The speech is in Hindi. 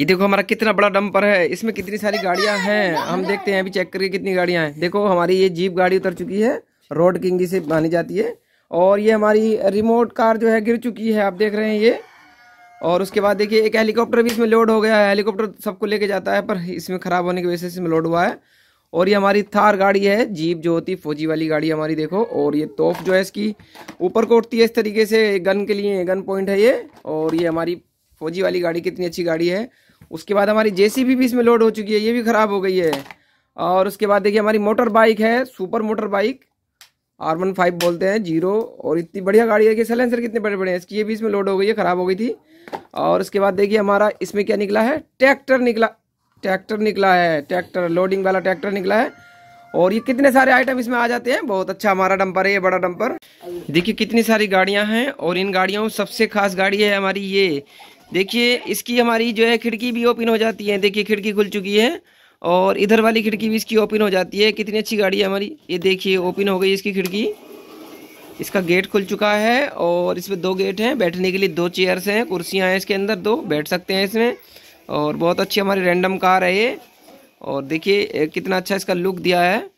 ये देखो हमारा कितना बड़ा डंपर है इसमें कितनी सारी गाड़ियां हैं हम देखते हैं अभी चेक करके कितनी गाड़ियां हैं देखो हमारी ये जीप गाड़ी उतर चुकी है रोड किंगी से मानी जाती है और ये हमारी रिमोट कार जो है गिर चुकी है आप देख रहे हैं ये और उसके बाद देखिए एक हेलीकॉप्टर भी इसमें लोड हो गया है हेलीकॉप्टर सबको लेके जाता है पर इसमें ख़राब होने की वजह से इसमें लोड हुआ है और ये हमारी थार गाड़ी है जीप जो होती है फौजी वाली गाड़ी हमारी देखो और ये तोप जो है इसकी ऊपर को उठती है इस तरीके से गन के लिए गन पॉइंट है ये और ये हमारी फौजी वाली गाड़ी कितनी अच्छी गाड़ी है उसके बाद हमारी जेसीबी भी इसमें लोड हो चुकी है ये भी ख़राब हो गई है और उसके बाद देखिए हमारी मोटर बाइक है super motor bike R one five बोलते हैं जीरो और इतनी बढ़िया गाड़ी है कि सैलेंसर कितने बड़े बड़े हैं इसकी ये भी इसमें लोड हो गई है ख़राब हो गई थी और उसके बाद देखिए हमारा इसमें क्या निकला है ट्रैक्टर निकला ट्रैक्टर निकला है ट्रैक्टर लोडिंग वाला ट्रैक्टर निकला है और ये कितने सारे आइटम इसमें आ जाते हैं बहुत अच्छा हमारा डंपर है ये बड़ा डंपर देखिए कितनी सारी गाड़ियां हैं और इन गाड़ियों में सबसे खास गाड़ी है हमारी ये देखिए इसकी हमारी जो है खिड़की भी ओपन हो जाती है देखिए खिड़की खुल चुकी है और इधर वाली खिड़की भी इसकी ओपन हो जाती है कितनी अच्छी गाड़ी है हमारी ये देखिए ओपन हो गई इसकी खिड़की इसका गेट खुल चुका है और इसमें दो गेट हैं बैठने के लिए दो चेयर्स हैं कुर्सियां हैं इसके अंदर दो बैठ सकते हैं इसमें और बहुत अच्छी हमारी रैंडम कार है ये और देखिए कितना अच्छा इसका लुक दिया है